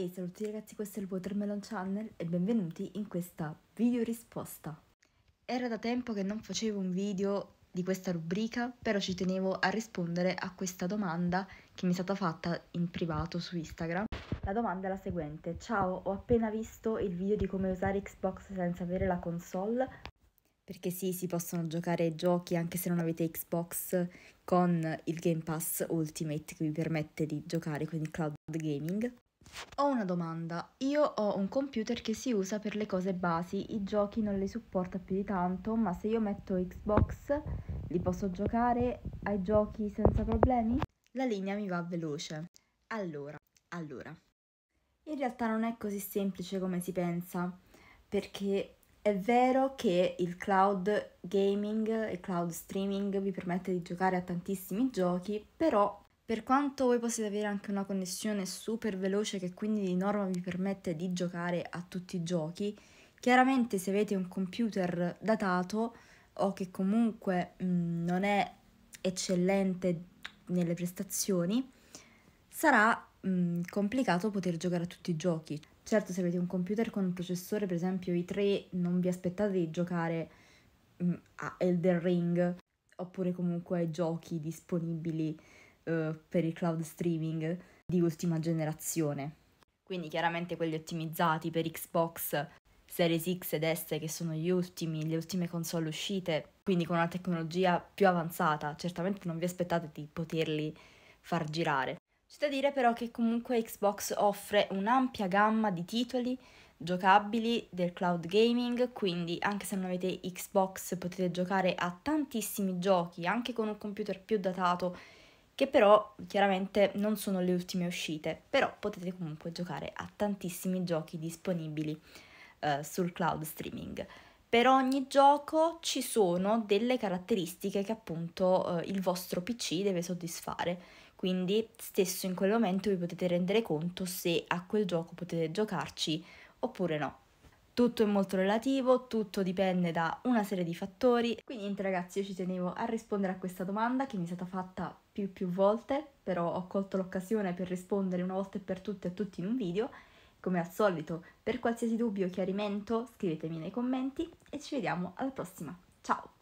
E saluti ragazzi, questo è il Watermelon Channel e benvenuti in questa video risposta. Era da tempo che non facevo un video di questa rubrica, però ci tenevo a rispondere a questa domanda che mi è stata fatta in privato su Instagram. La domanda è la seguente. Ciao, ho appena visto il video di come usare Xbox senza avere la console. Perché sì, si possono giocare giochi anche se non avete Xbox con il Game Pass Ultimate che vi permette di giocare con il cloud gaming. Ho una domanda. Io ho un computer che si usa per le cose basi, i giochi non li supporta più di tanto, ma se io metto Xbox li posso giocare ai giochi senza problemi? La linea mi va veloce. Allora, allora. In realtà non è così semplice come si pensa, perché è vero che il cloud gaming il cloud streaming vi permette di giocare a tantissimi giochi, però per quanto voi possiate avere anche una connessione super veloce che quindi di norma vi permette di giocare a tutti i giochi, chiaramente se avete un computer datato o che comunque mh, mm, non è eccellente nelle prestazioni, sarà mh, mm, complicato poter giocare a tutti i giochi. Certo, se avete un computer con un processore, per esempio i3, non vi aspettate di giocare mh, mm, a Elden Ring oppure comunque ai giochi disponibili eh, per il cloud streaming di ultima generazione. Quindi chiaramente quelli ottimizzati per Xbox Series X ed S che sono gli ultimi, le ultime console uscite, quindi con una tecnologia più avanzata, certamente non vi aspettate di poterli far girare. C'è da dire però che comunque Xbox offre un'ampia gamma di titoli giocabili del cloud gaming, quindi anche se non avete Xbox potete giocare a tantissimi giochi, anche con un computer più datato che però chiaramente non sono le ultime uscite, però potete comunque giocare a tantissimi giochi disponibili eh, sul cloud streaming. Per ogni gioco ci sono delle caratteristiche che appunto eh, il vostro PC deve soddisfare, quindi stesso in quel momento vi potete rendere conto se a quel gioco potete giocarci oppure no. Tutto è molto relativo, tutto dipende da una serie di fattori. Quindi niente ragazzi, io ci tenevo a rispondere a questa domanda che mi è stata fatta più più volte, però ho colto l'occasione per rispondere una volta e per tutte a tutti in un video. Come al solito, per qualsiasi dubbio o chiarimento scrivetemi nei commenti e ci vediamo alla prossima. Ciao!